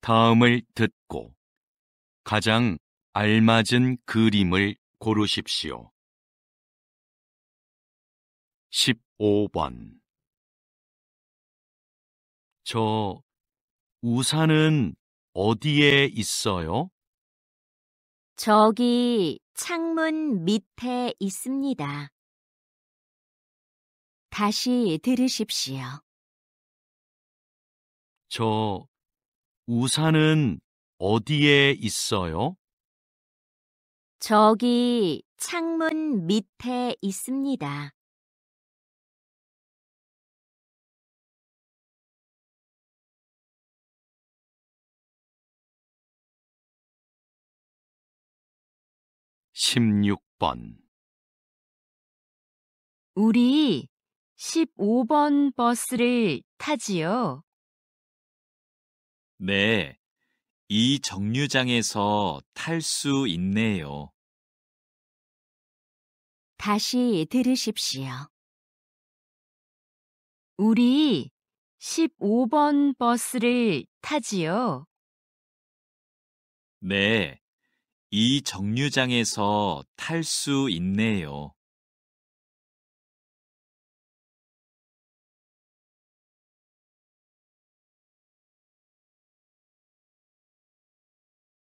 다음을 듣고 가장 알맞은 그림을 고르십시오. 15번 저 우산은 어디에 있어요? 저기 창문 밑에 있습니다. 다시 들으십시오. 저 우산은 어디에 있어요? 저기 창문 밑에 있습니다. 1 6번 우리 15번 버스를 타지요. 네, 이 정류장에서 탈 수 있네요. 다시 들으십시오. 우리 15번 버스를 타지요. 네, 이 정류장에서 탈 수 있네요.